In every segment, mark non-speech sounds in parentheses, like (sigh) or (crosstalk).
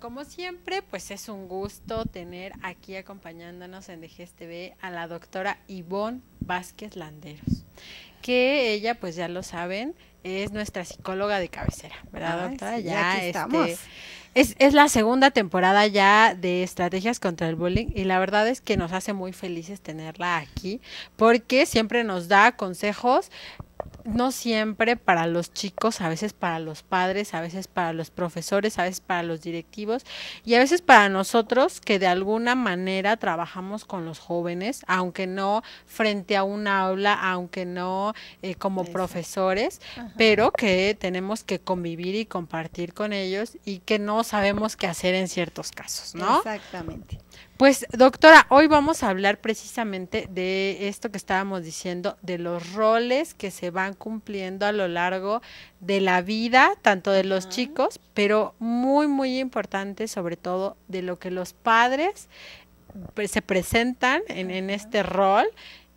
Como siempre, pues es un gusto tener aquí acompañándonos en DGSTV a la doctora Ivonne Vázquez Landeros, que ella, pues ya lo saben, es nuestra psicóloga de cabecera, ¿verdad, doctora? ya este, estamos. es, es, la segunda temporada ya de Estrategias contra el Bullying y la verdad es que nos hace muy felices tenerla aquí porque siempre nos da consejos no siempre para los chicos, a veces para los padres, a veces para los profesores, a veces para los directivos y a veces para nosotros que de alguna manera trabajamos con los jóvenes, aunque no frente a un aula, aunque no eh, como profesores, pero que tenemos que convivir y compartir con ellos y que no sabemos qué hacer en ciertos casos, ¿no? Exactamente. Pues doctora, hoy vamos a hablar precisamente de esto que estábamos diciendo, de los roles que se van cumpliendo a lo largo de la vida, tanto de los chicos, pero muy, muy importante sobre todo de lo que los padres pues, se presentan en, este rol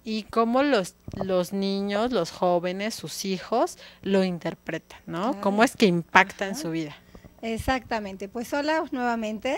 y cómo los, los niños, los jóvenes, sus hijos lo interpretan, ¿no? ¿Cómo es que impacta en su vida? Exactamente. Pues hola nuevamente.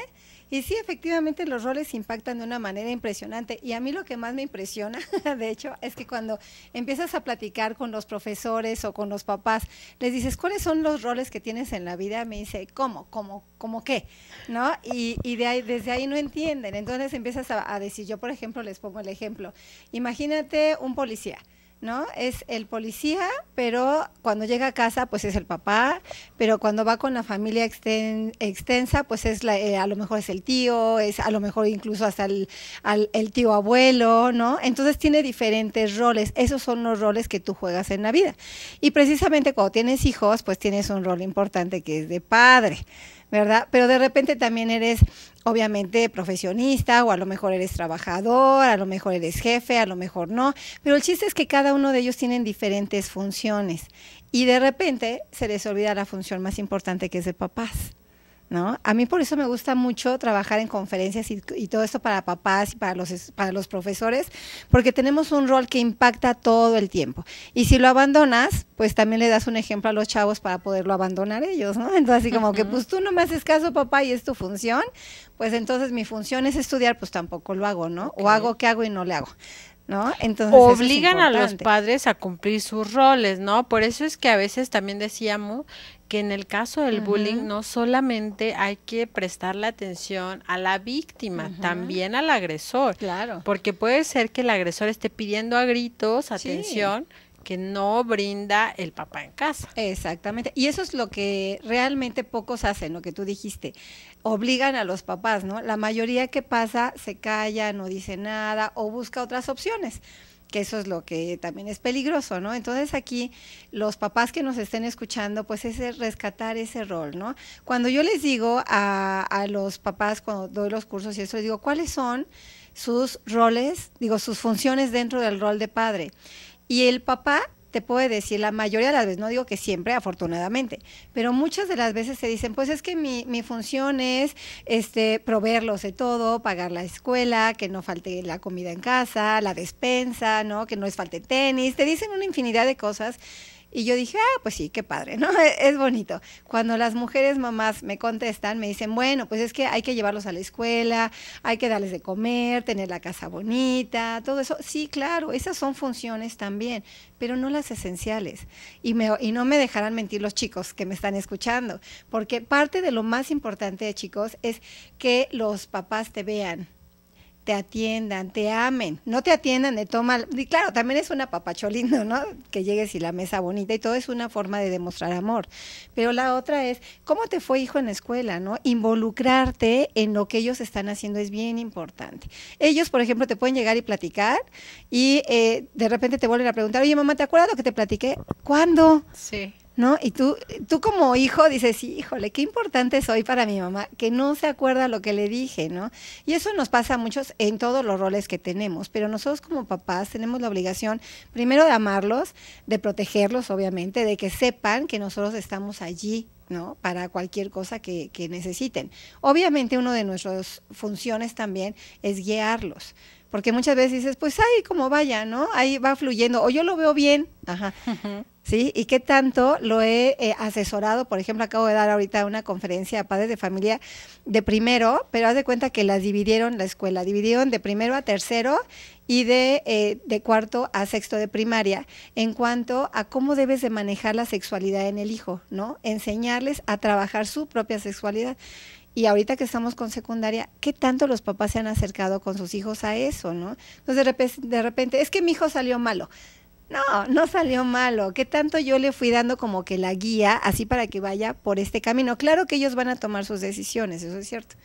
Y sí, efectivamente los roles impactan de una manera impresionante. Y a mí lo que más me impresiona, (laughs) de hecho, es que cuando empiezas a platicar con los profesores o con los papás, les dices, ¿cuáles son los roles que tienes en la vida? Me dice, ¿cómo? ¿Cómo? ¿Cómo qué? ¿No? Y, de ahí, desde ahí no entienden. Entonces empiezas a decir, yo por ejemplo les pongo el ejemplo. Imagínate un policía ¿no? Es el policía, pero cuando llega a casa, pues es el papá, pero cuando va con la familia extensa, pues es eh, a lo mejor es el tío, es a lo mejor incluso hasta el, tío abuelo, ¿no? Entonces tiene diferentes roles, esos son los roles que tú juegas en la vida. Y precisamente cuando tienes hijos, pues tienes un rol importante que es de padre. ¿verdad? Pero de repente también eres obviamente profesionista o a lo mejor eres trabajador, a lo mejor eres jefe, a lo mejor no, pero el chiste es que cada uno de ellos tienen diferentes funciones y de repente se les olvida la función más importante que es de papás. ¿No? A mí por eso me gusta mucho trabajar en conferencias y, todo esto para papás y para los, para los profesores, porque tenemos un rol que impacta todo el tiempo. Y si lo abandonas, pues también le das un ejemplo a los chavos para poderlo abandonar ellos, ¿no? Entonces, así como que, pues tú no me haces caso, papá, y es tu función, pues entonces mi función es estudiar, pues tampoco lo hago, ¿no? O hago qué hago y no le hago. ¿No? Entonces, Obligan a los padres a cumplir sus roles, ¿no? Por eso es que a veces también decíamos que en el caso del bullying no solamente hay que prestar la atención a la víctima, también al agresor. Claro. Porque puede ser que el agresor esté pidiendo a gritos atención. que no brinda el papá en casa. Exactamente. Y eso es lo que realmente pocos hacen, lo que tú dijiste. Obligan a los papás, ¿no? La mayoría que pasa se calla, no dice nada o busca otras opciones que eso es lo que también es peligroso, ¿no? Entonces aquí los papás que nos estén escuchando, pues es rescatar ese rol, ¿no? Cuando yo les digo a, los papás, cuando doy los cursos y eso, les digo, ¿cuáles son sus roles, digo, sus funciones dentro del rol de padre? Y el papá te puede decir la mayoría de las veces, no digo que siempre, afortunadamente, pero muchas de las veces se dicen, pues es que mi, mi función es este, proveerlos de todo, pagar la escuela, que no falte la comida en casa, la despensa, ¿no? que no les falte tenis, te dicen una infinidad de cosas y yo dije, ah, pues sí, qué padre, ¿no? (laughs) Es, bonito. Cuando las mujeres mamás me contestan, me dicen, bueno, pues es que hay que llevarlos a la escuela, hay que darles de comer, tener la casa bonita, todo eso. Sí, claro, esas son funciones también, pero no las esenciales. Y, me, y no me dejarán mentir los chicos que me están escuchando, porque parte de lo más importante, chicos, es que los papás te vean te atiendan, te amen, no te atiendan de toma. Y claro, también es una papacholina, ¿no? Que llegues y la mesa bonita y todo es una forma de demostrar amor. Pero la otra es, ¿cómo te fue hijo en la escuela, no? Involucrarte en lo que ellos están haciendo es bien importante. Ellos, por ejemplo, te pueden llegar y platicar y eh, de repente te vuelven a preguntar, oye mamá, ¿te acuerdas que te platiqué? ¿Cuándo? Sí. ¿no? Y tú, tú como hijo dices, híjole, qué importante soy para mi mamá, que no se acuerda lo que le dije, ¿no? Y eso nos pasa a muchos en todos los roles que tenemos, pero nosotros como papás tenemos la obligación, primero de amarlos, de protegerlos, obviamente, de que sepan que nosotros estamos allí ¿no? Para cualquier cosa que, que necesiten. Obviamente, una de nuestras funciones también es guiarlos, porque muchas veces dices, pues ahí como vaya, ¿no? Ahí va fluyendo. O yo lo veo bien. Ajá. ¿Sí? ¿Y qué tanto lo he eh, asesorado? Por ejemplo, acabo de dar ahorita una conferencia a padres de familia de primero, pero haz de cuenta que las dividieron la escuela, dividieron de primero a tercero y de, eh, de cuarto a sexto de primaria, en cuanto a cómo debes de manejar la sexualidad en el hijo, ¿no? Enseñarles a trabajar su propia sexualidad. Y ahorita que estamos con secundaria, ¿qué tanto los papás se han acercado con sus hijos a eso, no? Entonces de repente, de repente es que mi hijo salió malo. No, no salió malo. ¿Qué tanto yo le fui dando como que la guía así para que vaya por este camino? Claro que ellos van a tomar sus decisiones, eso es cierto.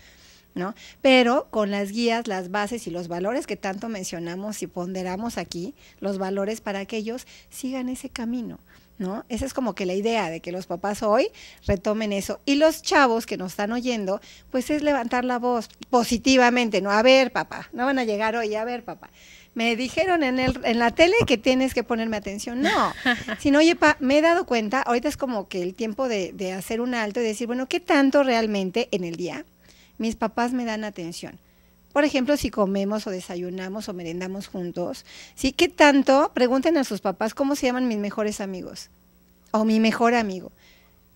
¿No? Pero con las guías, las bases y los valores que tanto mencionamos y ponderamos aquí, los valores para que ellos sigan ese camino. ¿no? Esa es como que la idea de que los papás hoy retomen eso. Y los chavos que nos están oyendo, pues es levantar la voz positivamente, ¿no? A ver, papá, no van a llegar hoy, a ver, papá. Me dijeron en, el, en la tele que tienes que ponerme atención. No, (laughs) sino, oye, pa, me he dado cuenta, ahorita es como que el tiempo de, de hacer un alto y decir, bueno, ¿qué tanto realmente en el día mis papás me dan atención? Por ejemplo, si comemos o desayunamos o merendamos juntos, ¿sí? ¿Qué tanto? Pregunten a sus papás cómo se llaman mis mejores amigos o mi mejor amigo.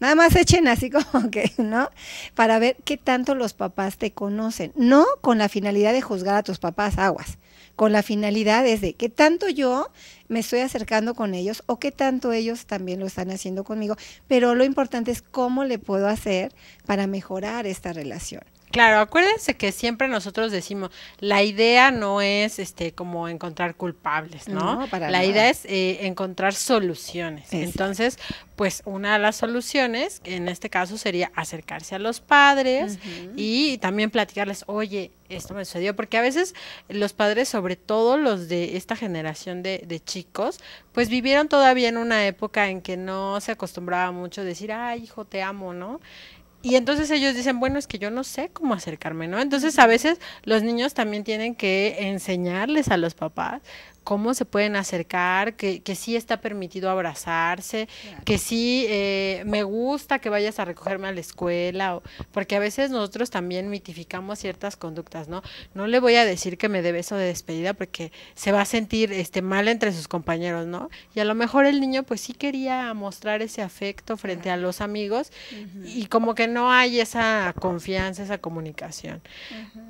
Nada más echen así (laughs) como que, ¿no? Para ver qué tanto los papás te conocen. No con la finalidad de juzgar a tus papás, aguas. Con la finalidad es de qué tanto yo me estoy acercando con ellos o qué tanto ellos también lo están haciendo conmigo. Pero lo importante es cómo le puedo hacer para mejorar esta relación. Claro, acuérdense que siempre nosotros decimos, la idea no es este como encontrar culpables, ¿no? la idea es eh, encontrar soluciones. Entonces, pues una de las soluciones, en este caso, sería acercarse a los padres y también platicarles, oye, esto me sucedió, porque a veces los padres, sobre todo los de esta generación de, de chicos, pues vivieron todavía en una época en que no se acostumbraba mucho decir, ay, hijo, te amo, ¿no? Y entonces ellos dicen, bueno, es que yo no sé cómo acercarme, ¿no? Entonces a veces los niños también tienen que enseñarles a los papás cómo se pueden acercar, que, que sí está permitido abrazarse, que sí eh, me gusta que vayas a recogerme a la escuela, porque a veces nosotros también mitificamos ciertas conductas, ¿no? No le voy a decir que me dé beso de despedida porque se va a sentir este, mal entre sus compañeros, ¿no? Y a lo mejor el niño pues sí quería mostrar ese afecto frente a los amigos y como que no hay esa confianza, esa comunicación.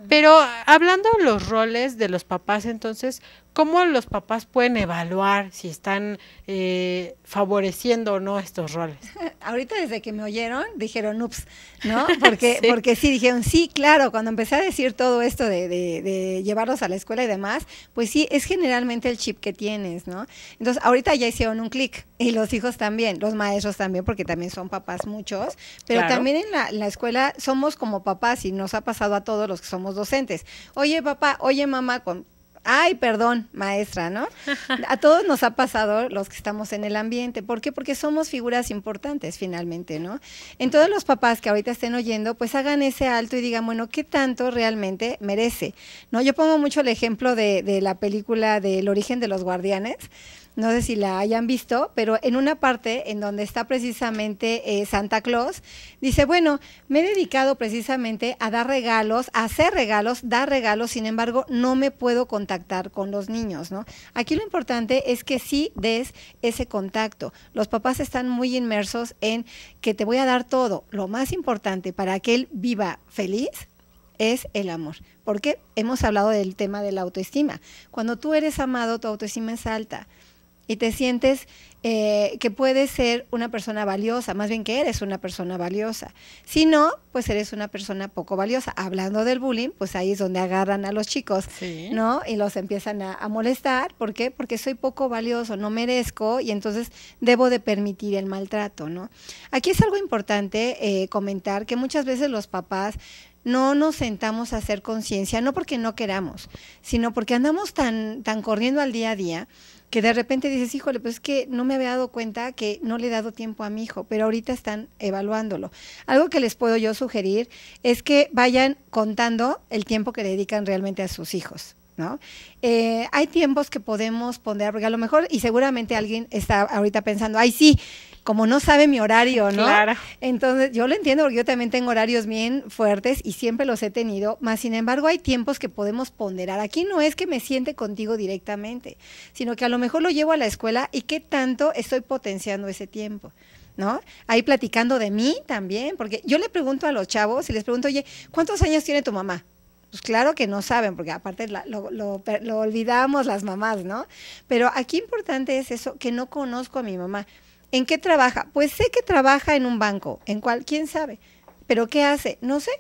Pero hablando de los roles de los papás, entonces, ¿cómo los papás pueden evaluar si están eh, favoreciendo o no estos roles? (laughs) Ahorita desde que me oyeron dijeron, ups, ¿no? (laughs) Porque sí. porque sí, dijeron, sí, claro, cuando empecé a decir todo esto de, llevarlos a la escuela y demás, pues sí, es generalmente el chip que tienes, ¿no? Entonces, ahorita ya hicieron un clic y los hijos también, los maestros también, porque también son papás muchos, pero también en la escuela somos como papás y nos ha pasado a todos los que somos docentes. Oye, papá, oye, mamá, con ay, perdón, maestra, ¿no? (laughs) A todos nos ha pasado los que estamos en el ambiente. ¿Por qué? Porque somos figuras importantes finalmente, ¿no? En todos los papás que ahorita estén oyendo, pues hagan ese alto y digan, bueno, ¿qué tanto realmente merece? ¿No? Yo pongo mucho el ejemplo de, la película del origen de los guardianes no sé si la hayan visto, pero en una parte en donde está precisamente eh, Santa Claus, dice, bueno, me he dedicado precisamente a dar regalos, a hacer regalos, dar regalos, sin embargo, no me puedo contactar con los niños, ¿no? Aquí lo importante es que sí des ese contacto. Los papás están muy inmersos en que te voy a dar todo. Lo más importante para que él viva feliz es el amor. Porque hemos hablado del tema de la autoestima. Cuando tú eres amado, tu autoestima es alta y te sientes eh, que puedes ser una persona valiosa, más bien que eres una persona valiosa. Si no, pues eres una persona poco valiosa. Hablando del bullying, pues ahí es donde agarran a los chicos, ¿no? Y los empiezan a, molestar. ¿Por qué? Porque soy poco valioso, no merezco y entonces debo de permitir el maltrato, ¿no? Aquí es algo importante eh, comentar que muchas veces los papás no nos sentamos a hacer conciencia, no porque no queramos, sino porque andamos tan, tan corriendo al día a día que de repente dices, híjole, pues es que no me había dado cuenta que no le he dado tiempo a mi hijo, pero ahorita están evaluándolo. Algo que les puedo yo sugerir es que vayan contando el tiempo que dedican realmente a sus hijos. ¿no? Eh, hay tiempos que podemos ponderar, porque a lo mejor, y seguramente alguien está ahorita pensando, ay, sí, como no sabe mi horario, ¿no? Claro. Entonces, yo lo entiendo porque yo también tengo horarios bien fuertes y siempre los he tenido, más sin embargo hay tiempos que podemos ponderar. Aquí no es que me siente contigo directamente, sino que a lo mejor lo llevo a la escuela y qué tanto estoy potenciando ese tiempo. ¿No? Ahí platicando de mí también, porque yo le pregunto a los chavos y les pregunto, oye, ¿cuántos años tiene tu mamá? Pues claro que no saben, porque aparte lo, olvidamos las mamás, ¿no? Pero aquí importante es eso, que no conozco a mi mamá. ¿En qué trabaja? Pues sé que trabaja en un banco, en cuál? quién sabe. Pero ¿qué hace? No sé.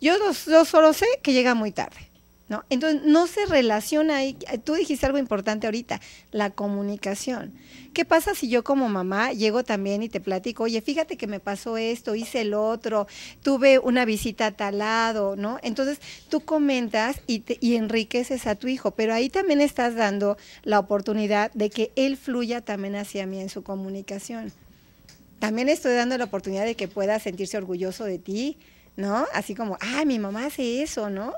Yo, yo solo sé que llega muy tarde. ¿no? Entonces, no se relaciona ahí. Tú dijiste algo importante ahorita, la comunicación. ¿Qué pasa si yo como mamá llego también y te platico, oye, fíjate que me pasó esto, hice el otro, tuve una visita a tal lado, ¿no? Entonces, tú comentas y, y enriqueces a tu hijo, pero ahí también estás dando la oportunidad de que él fluya también hacia mí en su comunicación. También estoy dando la oportunidad de que pueda sentirse orgulloso de ti, ¿no? Así como, ay, ah, mi mamá hace eso, ¿no?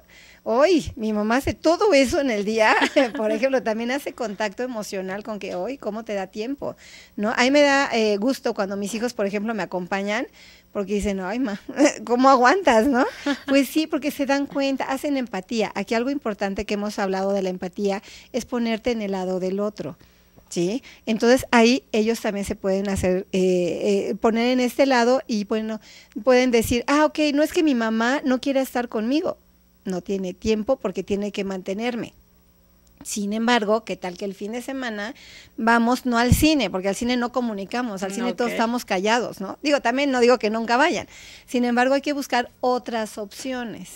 hoy mi mamá hace todo eso en el día, (laughs) por ejemplo, también hace contacto emocional con que hoy, ¿cómo te da tiempo? ¿No? Ahí me da eh, gusto cuando mis hijos, por ejemplo, me acompañan porque dicen, ay, ma, (laughs) ¿cómo aguantas, no? Pues sí, porque se dan cuenta, hacen empatía. Aquí algo importante que hemos hablado de la empatía es ponerte en el lado del otro. ¿sí? Entonces ahí ellos también se pueden hacer, eh, eh, poner en este lado y bueno, pueden decir, ah, ok, no es que mi mamá no quiera estar conmigo, no tiene tiempo porque tiene que mantenerme. Sin embargo, ¿qué tal que el fin de semana vamos no al cine? Porque al cine no comunicamos, al cine todos estamos callados, ¿no? Digo, también no digo que nunca vayan. Sin embargo, hay que buscar otras opciones,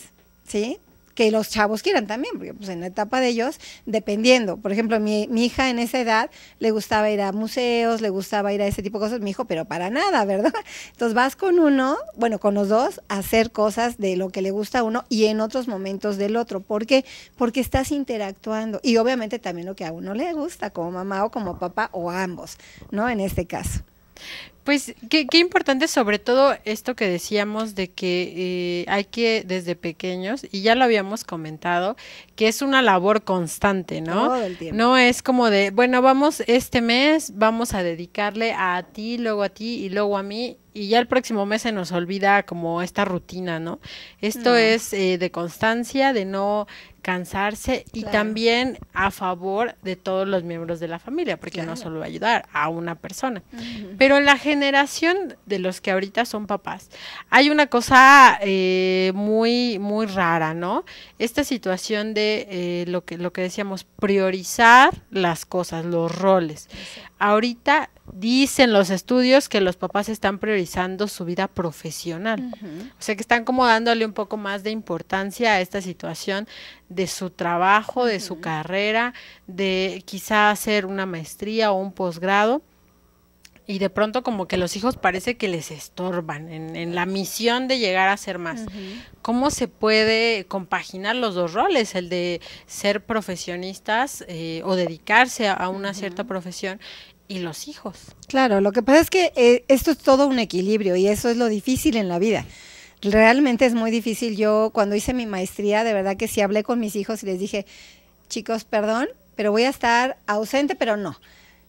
¿sí? que los chavos quieran también, porque pues en la etapa de ellos, dependiendo, por ejemplo, mi, hija en esa edad le gustaba ir a museos, le gustaba ir a ese tipo de cosas, mi hijo, pero para nada, (laughs) ¿verdad? Entonces vas con uno, bueno, con los dos, a hacer cosas de lo que le gusta a uno y en otros momentos del otro. ¿Por qué? Porque estás interactuando y obviamente también lo que a uno le gusta, como mamá o como papá o ambos, ¿no? En este caso. Pues qué, importante sobre todo esto que decíamos de que eh, hay que desde pequeños, y ya lo habíamos comentado, que es una labor constante, ¿no? No es como de, bueno, vamos este mes, vamos a dedicarle a ti, luego a ti y luego a mí, y ya el próximo mes se nos olvida como esta rutina, ¿no? Esto es eh, de constancia, de no cansarse y también a favor de todos los miembros de la familia, porque no solo ayudar a una persona. Pero en la generación de los que ahorita son papás, hay una cosa eh, muy, muy rara, ¿no? Esta situación de eh, lo, que, lo que decíamos, priorizar las cosas, los roles. Ahorita Dicen los estudios que los papás están priorizando su vida profesional. O sea que están como dándole un poco más de importancia a esta situación de su trabajo, de su carrera, de quizá hacer una maestría o un posgrado y de pronto como que los hijos parece que les estorban en, la misión de llegar a ser más. ¿Cómo se puede compaginar los dos roles, el de ser profesionistas eh, o dedicarse a, una cierta profesión y los hijos. Claro, lo que pasa es que eh, esto es todo un equilibrio y eso es lo difícil en la vida. Realmente es muy difícil. Yo cuando hice mi maestría, de verdad que sí hablé con mis hijos y les dije, chicos, perdón, pero voy a estar ausente, pero no,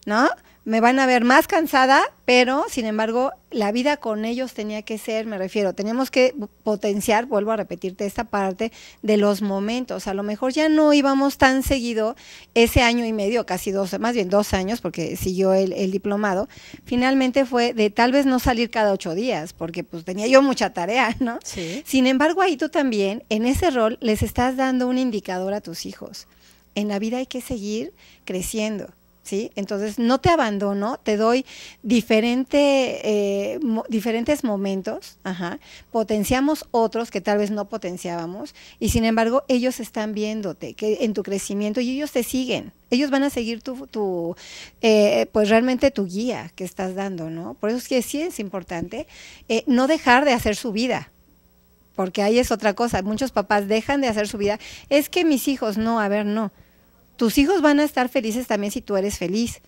¿no? me van a ver más cansada, pero sin embargo, la vida con ellos tenía que ser, me refiero, tenemos que potenciar, vuelvo a repetirte esta parte, de los momentos. A lo mejor ya no íbamos tan seguido ese año y medio, casi dos, más bien dos años, porque siguió el, el diplomado. Finalmente fue de tal vez no salir cada ocho días, porque pues tenía yo mucha tarea, ¿no? Sí. Sin embargo, ahí tú también, en ese rol, les estás dando un indicador a tus hijos. En la vida hay que seguir creciendo ¿sí? Entonces no te abandono, te doy diferente, eh, diferentes momentos, ajá. potenciamos otros que tal vez no potenciábamos y sin embargo ellos están viéndote que en tu crecimiento y ellos te siguen. Ellos van a seguir tu, tu eh, pues realmente tu guía que estás dando, ¿no? Por eso es que sí es importante eh, no dejar de hacer su vida, porque ahí es otra cosa. Muchos papás dejan de hacer su vida. Es que mis hijos, no, a ver, no. Tus hijos van a estar felices también si tú eres feliz.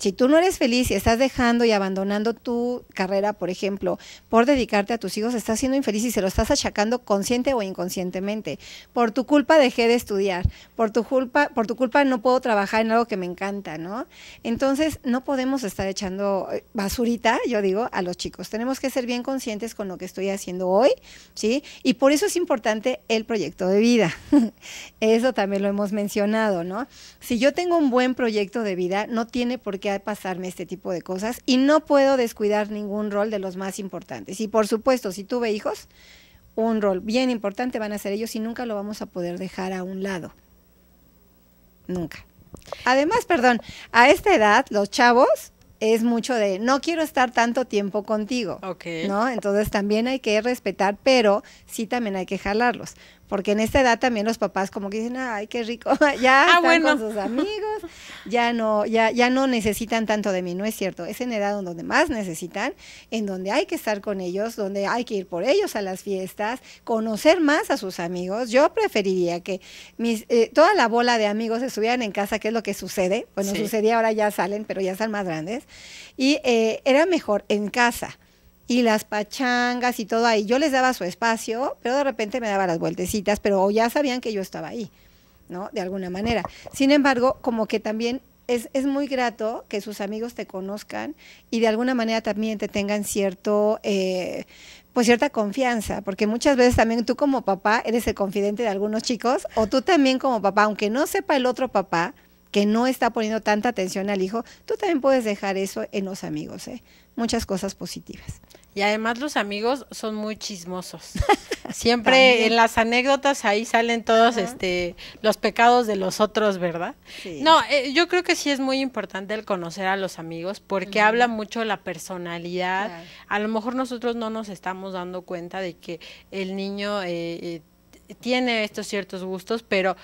Si tú no eres feliz y estás dejando y abandonando tu carrera, por ejemplo, por dedicarte a tus hijos, estás siendo infeliz y se lo estás achacando consciente o inconscientemente. Por tu culpa dejé de estudiar, por tu culpa, por tu culpa no puedo trabajar en algo que me encanta, ¿no? Entonces, no podemos estar echando eh, basurita, yo digo, a los chicos. Tenemos que ser bien conscientes con lo que estoy haciendo hoy, ¿sí? Y por eso es importante el proyecto de vida. (laughs) eso también lo hemos mencionado, ¿no? Si yo tengo un buen proyecto de vida, no tiene por qué de pasarme este tipo de cosas y no puedo descuidar ningún rol de los más importantes. Y por supuesto, si tuve hijos, un rol bien importante van a ser ellos y nunca lo vamos a poder dejar a un lado. Nunca. Además, perdón, a esta edad los chavos es mucho de no quiero estar tanto tiempo contigo, ¿no? Entonces también hay que respetar, pero sí también hay que jalarlos porque en esta edad también los papás como que dicen, ay, qué rico, (laughs) ah, ya están bueno. con sus amigos, ya no, ya, ya no necesitan tanto de mí, no es cierto, es en edad donde más necesitan, en donde hay que estar con ellos, donde hay que ir por ellos a las fiestas, conocer más a sus amigos. Yo preferiría que eh, toda la bola de amigos estuvieran en casa, que es lo que sucede, bueno, sucedía ahora ya salen, pero ya están más grandes, y eh, era mejor en casa y las pachangas y todo ahí. Yo les daba su espacio, pero de repente me daba las vueltecitas, pero ya sabían que yo estaba ahí, ¿no? De alguna manera. Sin embargo, como que también es, es, muy grato que sus amigos te conozcan y de alguna manera también te tengan cierto, eh, pues cierta confianza, porque muchas veces también tú como papá eres el confidente de algunos chicos, o tú también como papá, aunque no sepa el otro papá que no está poniendo tanta atención al hijo, tú también puedes dejar eso en los amigos, ¿eh? muchas cosas positivas. Y además los amigos son muy chismosos. (laughs) Siempre en las anécdotas ahí salen todos este los pecados de los otros, ¿verdad? No, eh, yo creo que sí es muy importante el conocer a los amigos porque habla mucho la personalidad. A lo mejor nosotros no nos estamos dando cuenta de que el niño eh, eh, tiene estos ciertos gustos, pero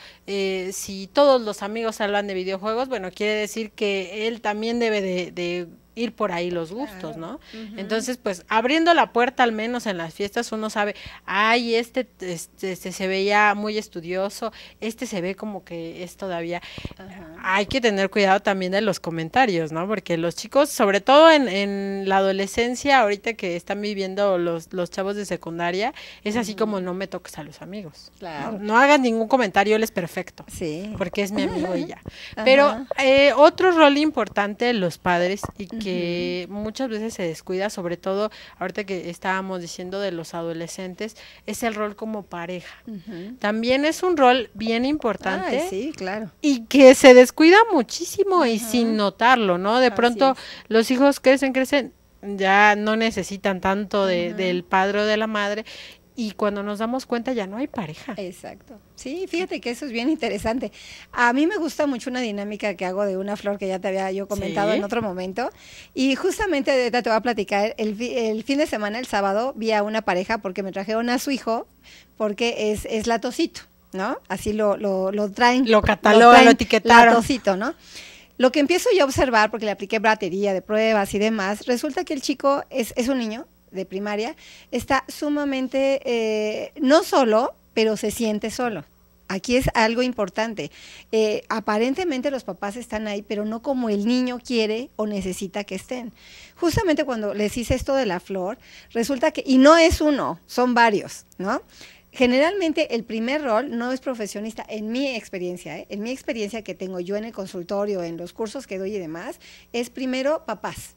si todos los amigos hablan de videojuegos, bueno, quiere decir que él también debe de ir por ahí los gustos, ¿no? Entonces, pues abriendo la puerta al menos en las fiestas uno sabe, ay, este, este, este se veía muy estudioso, este se ve como que es todavía. Hay que tener cuidado también de los comentarios, ¿no? Porque los chicos, sobre todo en, la adolescencia, ahorita que están viviendo los, los chavos de secundaria, es así como no me toques a los amigos. No, hagan ningún comentario, él es perfecto. Sí. Porque es mi amigo y ya. (laughs) Pero eh, otro rol importante de los padres y que que muchas veces se descuida, sobre todo ahorita que estábamos diciendo de los adolescentes, es el rol como pareja. También es un rol bien importante. sí, claro. Y que se descuida muchísimo y sin notarlo, ¿no? De pronto los hijos crecen, crecen ya no necesitan tanto del padre o de la madre y cuando nos damos cuenta ya no hay pareja. Exacto. Sí, fíjate que eso es bien interesante. A mí me gusta mucho una dinámica que hago de una flor que ya te había yo comentado en otro momento. Y justamente te voy a platicar, el, fin de semana, el sábado, vi a una pareja porque me trajeron a su hijo, porque es, es latocito, ¿no? Así lo, lo, lo traen. Lo catalogan, lo, lo etiquetaron. Latocito, ¿no? Lo que empiezo yo a observar, porque le apliqué batería de pruebas y demás, resulta que el chico es, es un niño, de primaria, está sumamente, eh, no solo, pero se siente solo. Aquí es algo importante. Eh, aparentemente los papás están ahí, pero no como el niño quiere o necesita que estén. Justamente cuando les hice esto de la flor, resulta que, y no es uno, son varios, ¿no? Generalmente el primer rol no es profesionista, en mi experiencia, ¿eh? en mi experiencia que tengo yo en el consultorio, en los cursos que doy y demás, es primero papás,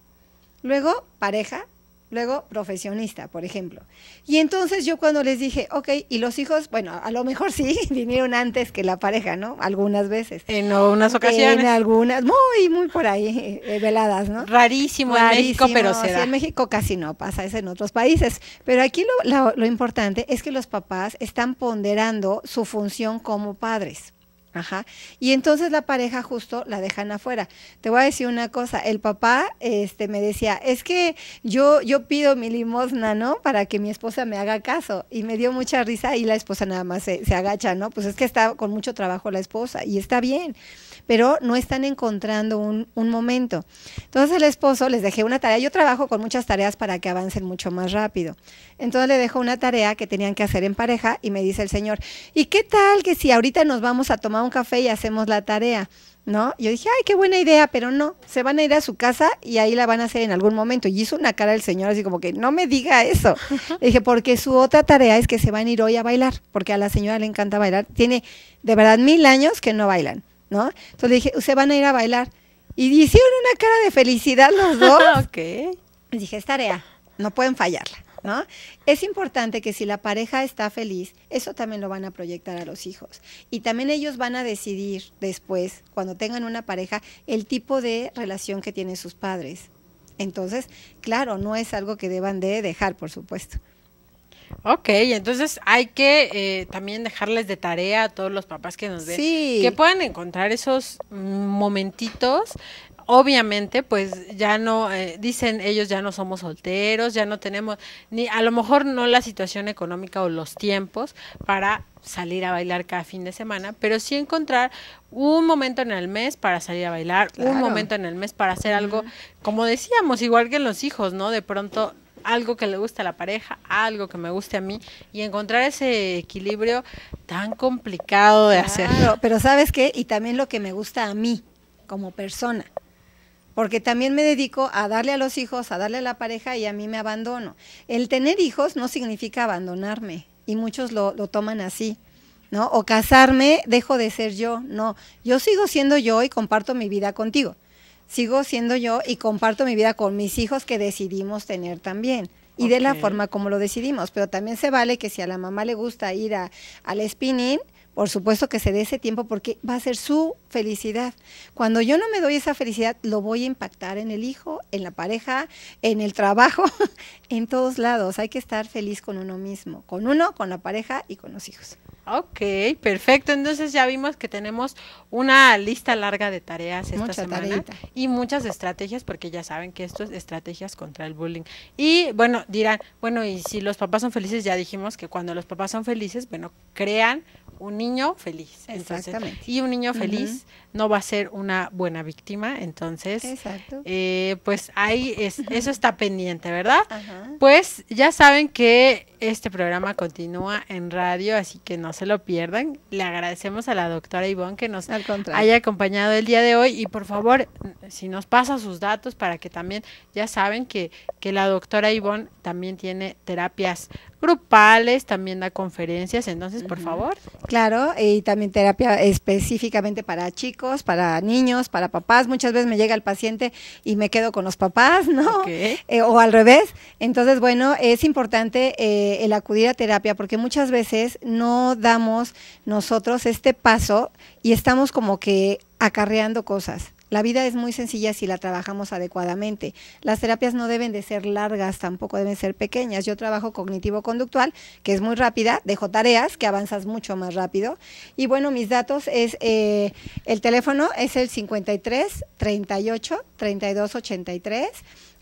luego pareja, Luego, profesionista, por ejemplo. Y entonces yo cuando les dije, ok, y los hijos, bueno, a lo mejor sí, (laughs) vinieron antes que la pareja, ¿no? Algunas veces. En algunas ocasiones. En algunas, muy, muy por ahí, eh, veladas, ¿no? Rarísimo, en México, pero se da. en México casi no pasa, es en otros países. Pero aquí lo, lo importante es que los papás están ponderando su función como padres. Ajá. Y entonces la pareja justo la dejan afuera. Te voy a decir una cosa, el papá este me decía, "Es que yo yo pido mi limosna, ¿no? para que mi esposa me haga caso." Y me dio mucha risa y la esposa nada más se, se agacha, ¿no? Pues es que está con mucho trabajo la esposa y está bien pero no están encontrando un, momento. Entonces el esposo les dejé una tarea, yo trabajo con muchas tareas para que avancen mucho más rápido. Entonces le dejo una tarea que tenían que hacer en pareja y me dice el señor, ¿y qué tal que si ahorita nos vamos a tomar un café y hacemos la tarea? ¿no? Yo dije, ay, qué buena idea, pero no, se van a ir a su casa y ahí la van a hacer en algún momento. Y hizo una cara el señor así como que, no me diga eso. (laughs) Le dije, porque su otra tarea es que se van a ir hoy a bailar, porque a la señora le encanta bailar. Tiene de verdad mil años que no bailan. ¿no? Entonces le dije, se van a ir a bailar. Y hicieron una cara de felicidad los dos. (laughs) Dije, es tarea, no pueden fallarla, ¿no? Es importante que si la pareja está feliz, eso también lo van a proyectar a los hijos. Y también ellos van a decidir después, cuando tengan una pareja, el tipo de relación que tienen sus padres. Entonces, claro, no es algo que deban de dejar, por supuesto. Ok, entonces hay que eh, también dejarles de tarea a todos los papás que nos ven que puedan encontrar esos momentitos obviamente, pues ya no, eh, dicen ellos ya no somos solteros, ya no tenemos, ni a lo mejor no la situación económica o los tiempos para salir a bailar cada fin de semana, pero sí encontrar un momento en el mes para salir a bailar, un momento en el mes para hacer algo, como decíamos, igual que los hijos, ¿no? De pronto algo que le gusta a la pareja, algo que me guste a mí y encontrar ese equilibrio tan complicado de hacer. Pero sabes qué, y también lo que me gusta a mí como persona, porque también me dedico a darle a los hijos, a darle a la pareja y a mí me abandono. El tener hijos no significa abandonarme y muchos lo, lo toman así. ¿No? O casarme, dejo de ser yo. No, yo sigo siendo yo y comparto mi vida contigo sigo siendo yo y comparto mi vida con mis hijos que decidimos tener también. Y de la forma como lo decidimos. Pero también se vale que si a la mamá le gusta ir a, al spinning, por supuesto que se dé ese tiempo porque va a ser su felicidad. Cuando yo no me doy esa felicidad, lo voy a impactar en el hijo, en la pareja, en el trabajo, (laughs) en todos lados. Hay que estar feliz con uno mismo, con uno, con la pareja y con los hijos. Ok, perfecto. Entonces ya vimos que tenemos una lista larga de tareas esta semana y muchas estrategias, porque ya saben que esto es estrategias contra el bullying. Y bueno, dirán, bueno, y si los papás son felices, ya dijimos que cuando los papás son felices, bueno, crean un niño feliz. Exactamente. y un niño feliz no va a ser una buena víctima, entonces, eh, pues ahí es, eso está pendiente, ¿verdad? Pues ya saben que este programa continúa en radio, así que no se lo pierdan. Le agradecemos a la doctora Ivonne que nos haya acompañado el día de hoy y por favor, si nos pasa sus datos para que también, ya saben que, que la doctora Ivonne también tiene terapias grupales, también da conferencias, entonces, por favor. Claro, y también terapia específicamente para chicos, para niños, para papás. Muchas veces me llega el paciente y me quedo con los papás, ¿no? (laughs) Eh, o al revés. Entonces, bueno, es importante eh, el acudir a terapia porque muchas veces no damos nosotros este paso y estamos como que acarreando cosas. La vida es muy sencilla si la trabajamos adecuadamente. Las terapias no deben de ser largas, tampoco deben ser pequeñas. Yo trabajo cognitivo-conductual, que es muy rápida, dejo tareas, que avanzas mucho más rápido. Y bueno, mis datos es, eh, el teléfono es el 53 38 32 83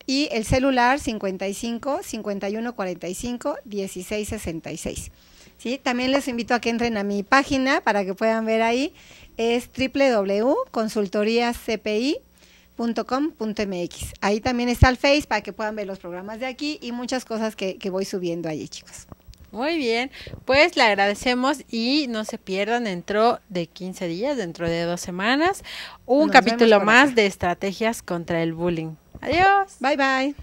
y el celular 55 51 45 16 66. ¿sí? También les invito a que entren a mi página para que puedan ver ahí. Es www.consultoriacpi.com.mx. Ahí también está el Face para que puedan ver los programas de aquí y muchas cosas que, voy subiendo allí, chicos. Muy bien, pues le agradecemos y no se pierdan dentro de 15 días, dentro de dos semanas, un capítulo más de estrategias contra el bullying. Adiós. Bye bye.